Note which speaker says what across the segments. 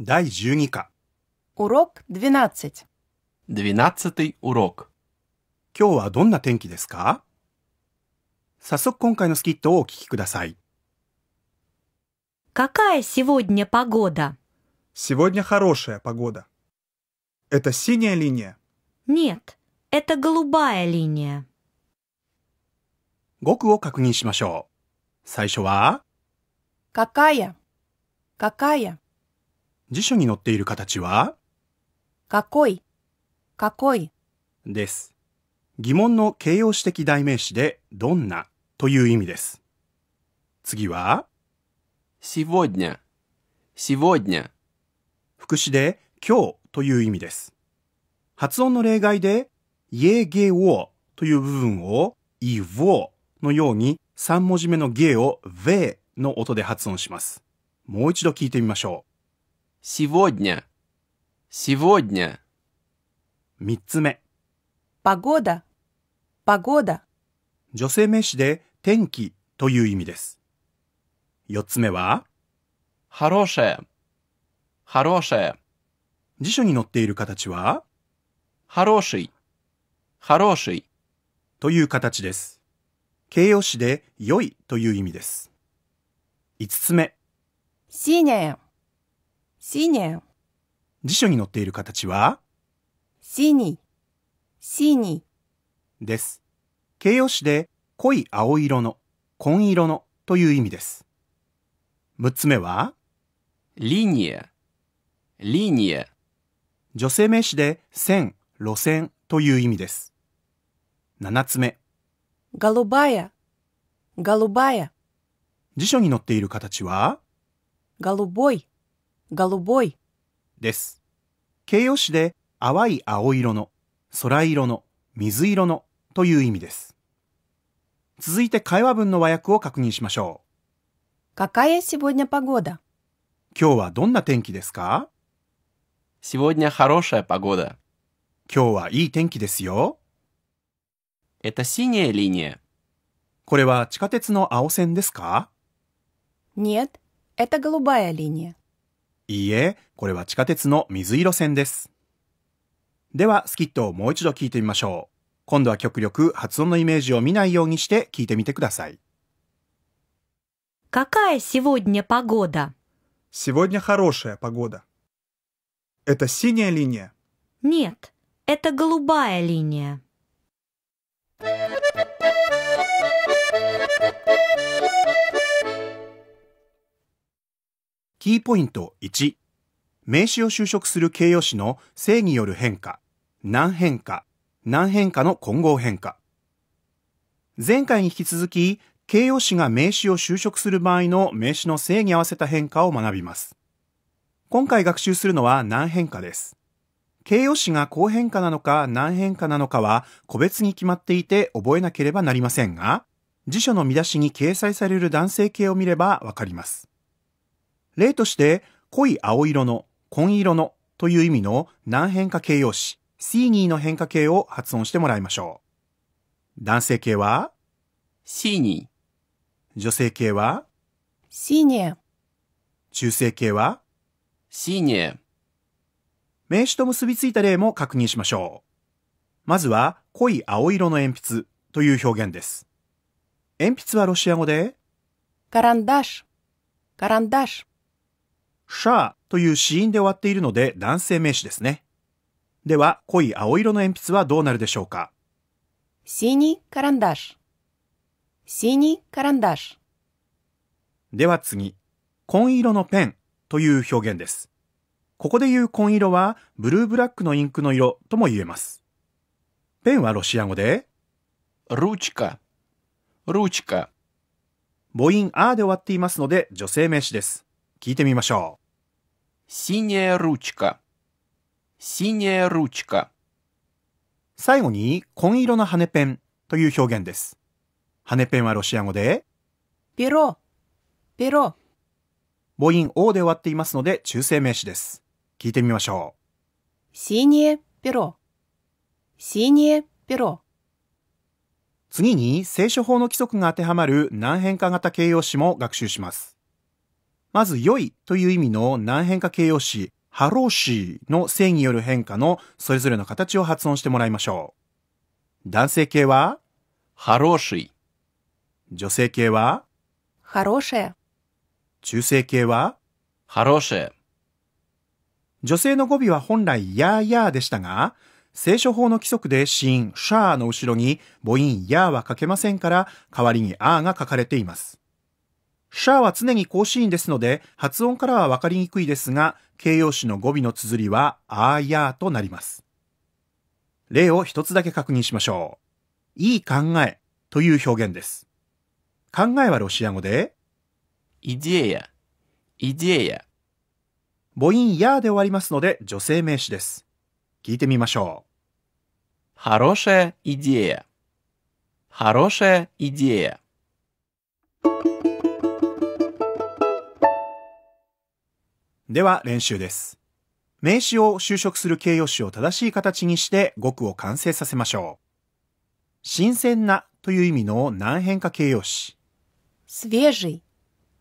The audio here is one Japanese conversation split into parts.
Speaker 1: 第12課 Урок 12. 12 урок. 今日はどんな天気ですか早速今回のスキットをお聞きください。Какая сегодня погода? Сегодня хорошая погода. Это синяя линия. Нет, это голубая линия. 語句を確認しましょう。最初は Какая? Какая? 辞書に載っている形はかっこいい、かっこいいです。疑問の形容詞的代名詞でどんなという意味です。次は сегодня, сегодня 副詞で今日という意味です。発音の例外で、えげをという部分を、いをのように3文字目のげを v の音で発音します。もう一度聞いてみましょう。сегодня, сегодня. 三つ目、погода, погода. 女性名詞で天気という意味です。四つ目は、хорошая, хорошая. 辞書に載っている形は、хороший, хороший という形です。形容詞で良いという意味です。五つ目、新年シ年。辞書に載っている形は、シニ、シニ。です。形容詞で、濃い青色の、紺色のという意味です。6つ目は、リニア、リニア。女性名詞で、線、路線という意味です。7つ目、ガロバヤ、ガロバヤ。辞書に載っている形は、ガロボイ、голубой です。形容詞で淡い青色の、空色の、水色のという意味です。続いて会話文の和訳を確認しましょう。Какая сегодня погода? 今日はどんな天気ですか Сегодня хорошая погода. 今日はいい天気ですよ。Это синяя линия. これは地下鉄の青線ですか Нет, это голубая линия. いいえ、これは地下鉄の水色線です。では、スキットをもう一度聞いてみましょう。今度は極力発音のイメージを見ないようにして聞いてみてください。Какая сегодня погода? Сегодня хорошая погода. Это синяя линия? Нет, это голубая линия. キーポイント1、名詞を修飾する形容詞の性による変化、難変化、難変化の混合変化。前回に引き続き、形容詞が名詞を修飾する場合の名詞の性に合わせた変化を学びます。今回学習するのは難変化です。形容詞が高変化なのか難変化なのかは個別に決まっていて覚えなければなりませんが、辞書の見出しに掲載される男性形を見ればわかります。例として、濃い青色の、紺色のという意味の難変化形容詞、シーニーの変化形を発音してもらいましょう。男性形は、シーニー。女性形は、シーニー。中性形は、シーニー。名詞と結びついた例も確認しましょう。まずは、濃い青色の鉛筆という表現です。鉛筆はロシア語で、カランダッシュ、カランダッシュ。シャーという子音で終わっているので男性名詞ですね。では、濃い青色の鉛筆はどうなるでしょうかシニカランダシ。シニカランダシ。では次、紺色のペンという表現です。ここで言う紺色はブルーブラックのインクの色とも言えます。ペンはロシア語で、ルチカ、ルチカ。母音 R で終わっていますので女性名詞です。聞いてみましょう。синяя ручка синяя р у ч 最後に紺色の羽ペンという表現です。羽ペンはロシア語でペロペロ母音 O で終わっていますので中性名詞です。聞いてみましょう。синее перо синее 次に聖書法の規則が当てはまる難変化型形容詞も学習します。まず良いという意味の難変化形容詞、ハローシーの性による変化のそれぞれの形を発音してもらいましょう。男性形は、ハローシー。女性形は、ハローシェ。中性形は、ハローシェ。女性の語尾は本来、やーやーでしたが、聖書法の規則でシーン、シャーの後ろに母音、やーは書けませんから、代わりにあーが書かれています。シャーは常に甲子園ですので、発音からはわかりにくいですが、形容詞の語尾の綴りは、あーやーとなります。例を一つだけ確認しましょう。いい考えという表現です。考えはロシア語で、イデエや、イデエや。母音やーで終わりますので、女性名詞です。聞いてみましょう。ハロシェ ш а я идея. х о р о ш では練習です。名詞を修飾する形容詞を正しい形にして語句を完成させましょう。新鮮なという意味の難変化形容詞。свежий,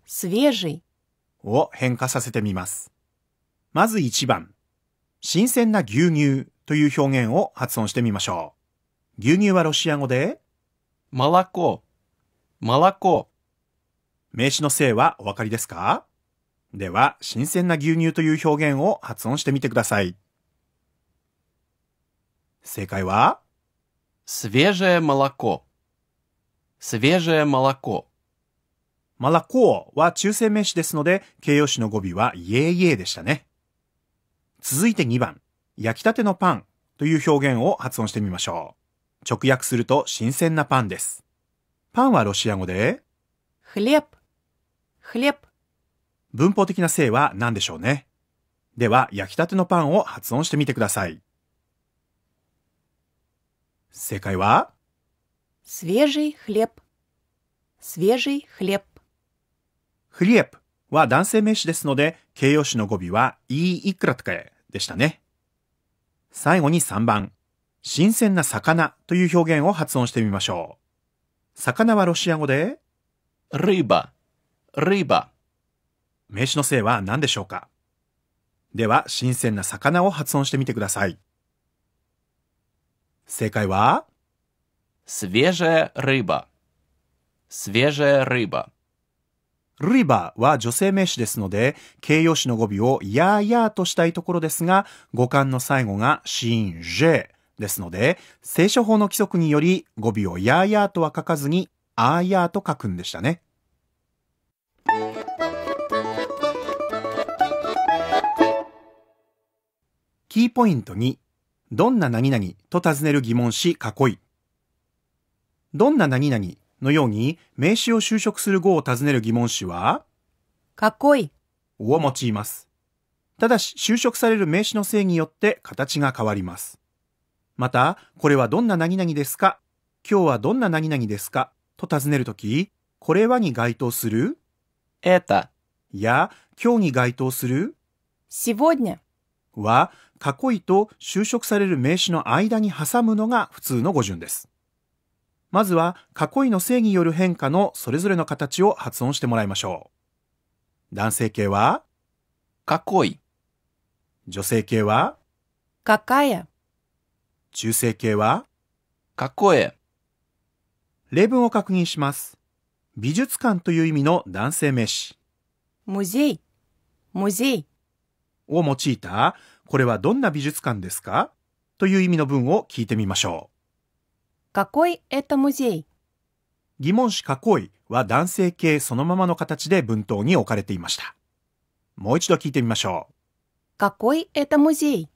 Speaker 1: свежий を変化させてみます。まず1番。新鮮な牛乳という表現を発音してみましょう。牛乳はロシア語で、マラコ、マラコ。名詞の性はお分かりですかでは、新鮮な牛乳という表現を発音してみてください。正解はスヴェジェマラコ。л о к о свежее マラコは中性名詞ですので、形容詞の語尾はイエイエイでしたね。続いて2番、焼きたてのパンという表現を発音してみましょう。直訳すると新鮮なパンです。パンはロシア語で、フレップ。フ л ップ。文法的な性は何でしょうね。では、焼きたてのパンを発音してみてください。正解は свежий хлеб, свежий хлеб. フリエプは男性名詞ですので、形容詞の語尾は、いいいくらとかでしたね。最後に3番、新鮮な魚という表現を発音してみましょう。魚はロシア語で、リバ、リバ。名詞の性は何でしょうかでは、新鮮な魚を発音してみてください。正解はルイリバは女性名詞ですので、形容詞の語尾をやーやーとしたいところですが、語感の最後がシンジェですので、聖書法の規則により語尾をやーやーとは書かずに、あーやーと書くんでしたね。キーポイント2、どんな何々と尋ねる疑問詞囲い。どんな何々のように名詞を修飾する語を尋ねる疑問詞は、囲いを用います。ただし、修飾される名詞の性によって形が変わります。また、これはどんな何々ですか今日はどんな何々ですかと尋ねるとき、これはに該当するえた。や、今日に該当するしぼ г о は、囲いと就職される名詞の間に挟むのが普通の語順です。まずは、囲いの性による変化のそれぞれの形を発音してもらいましょう。男性形は、囲い。女性形は、かえ。中性形は、かえ。例文を確認します。美術館という意味の男性名詞。無事。無事。を用いた、これはどんな美術館ですかという意味の文を聞いてみましょう。какой э т 疑問詞囲いは男性形そのままの形で文頭に置かれていました。もう一度聞いてみましょう。какой э т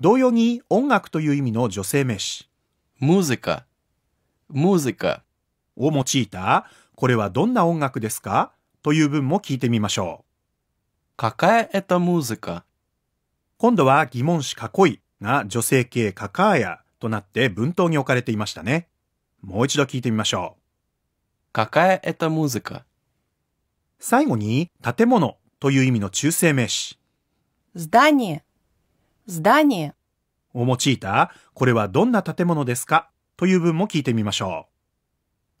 Speaker 1: 同様に音楽という意味の女性名詞。ムズ з カ。ム а м カ。を用いた、これはどんな音楽ですかという文も聞いてみましょう。Какая это музыка? 今度は疑問詞囲いが女性形かかやとなって文頭に置かれていましたね。もう一度聞いてみましょう。Какая это музыка? 最後に建物という意味の中性名詞。здание, здание を用いたこれはどんな建物ですかという文も聞いてみましょ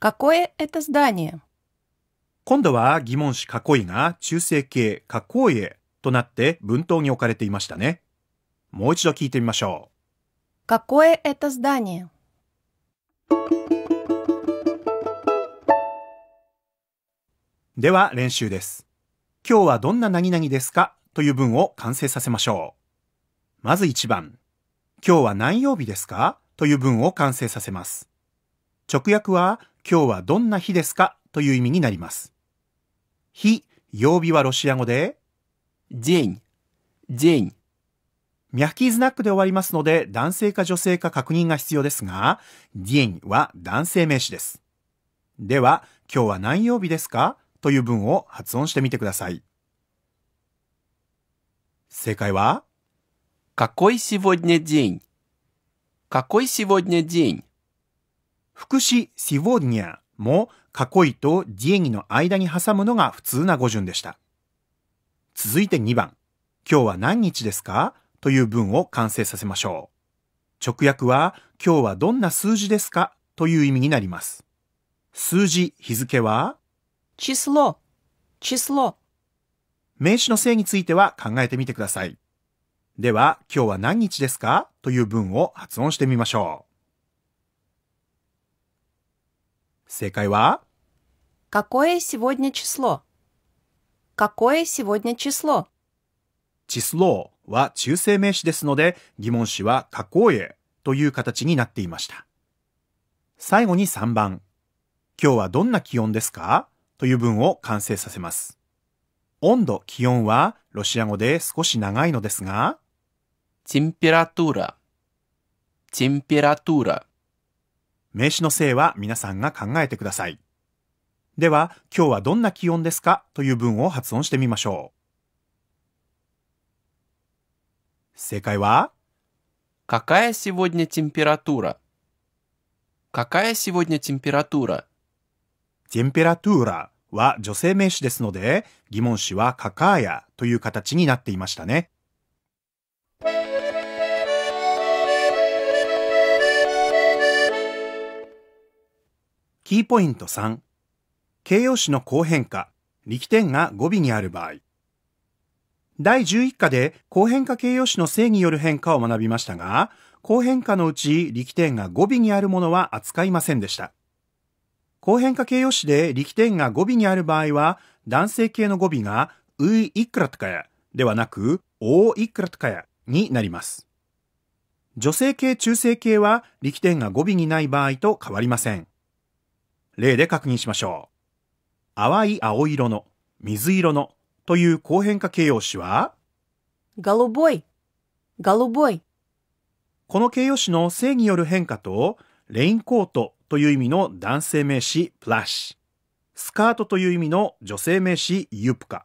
Speaker 1: う。Какое это здание? 今度は疑問詞囲いが中性形囲いへとなって文頭に置かれていましたね。もう一度聞いてみましょう。囲いでは練習です。今日はどんな何々ですかという文を完成させましょう。まず1番。今日は何曜日ですかという文を完成させます。直訳は今日はどんな日ですかという意味になります。日、曜日はロシア語で、ジン、ジン。ミャキーズナックで終わりますので、男性か女性か確認が必要ですが、ジンは男性名詞です。では、今日は何曜日ですかという文を発音してみてください。正解は、かっこいい с е г о д н かっこい ь какой с 副詞も囲いとディエギの間に挟むのが普通な語順でした。続いて2番、今日は何日ですかという文を完成させましょう。直訳は、今日はどんな数字ですかという意味になります。数字、日付は、チスロ、チスロ。名詞の性については考えてみてください。では、今日は何日ですかという文を発音してみましょう。正解は Какое сегодня число? Какое сегодня число? チスローは中性名詞ですので疑問詞は過去へという形になっていました。最後に3番。今日はどんな気温ですかという文を完成させます。温度、気温はロシア語で少し長いのですが、チンピラトゥラ、チンピラトゥラ名詞の性は皆さんが考えてください。では、今日はどんな気温ですかという文を発音してみましょう。正解は Какая сегодня температура? Какая сегодня температура? テンペラトゥーラは女性名詞ですので、疑問詞はカカーヤという形になっていましたね。キーポイント3、形容詞の後変化、力点が語尾にある場合。第11課で後変化形容詞の正による変化を学びましたが、後変化のうち力点が語尾にあるものは扱いませんでした。後変化形容詞で力点が語尾にある場合は、男性系の語尾が、ういいくらとかや、ではなく、おいくらとかや、になります。女性系中性系は力点が語尾にない場合と変わりません。例で確認しましょう。淡い青色の、水色のという後変化形容詞は、ガロボイ、ガロボイ。この形容詞の性による変化と、レインコートという意味の男性名詞プラッシュ、スカートという意味の女性名詞ユプカ、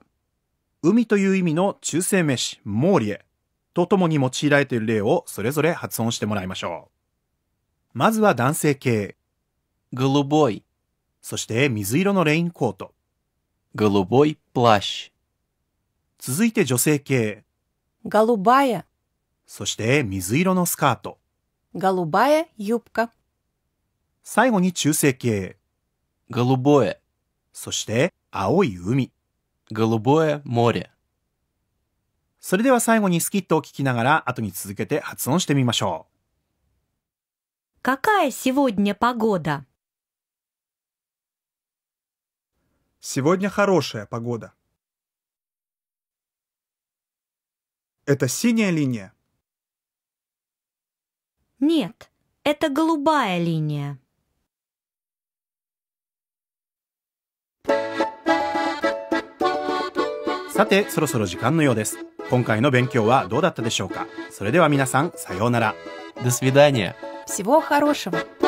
Speaker 1: 海という意味の中性名詞モーリエとともに用いられている例をそれぞれ発音してもらいましょう。まずは男性形。グルボイ。そして水色のレインコート。голубой плащ。続いて女性系。голубая。そして水色のスカート。голубая юбка。最後に中性系。голубое。そして青い海。голубое море。それでは最後にスキットを聞きながら後に続けて発音してみましょう。какая сегодня погода? Сегодня хорошая погода. Это синяя линия? Нет, это голубая линия. линия. さて、そろそろ時間のようです。今回の勉強はどうだったでしょうかそれでは皆さん、さようなら。До свидания. Всего хорошего.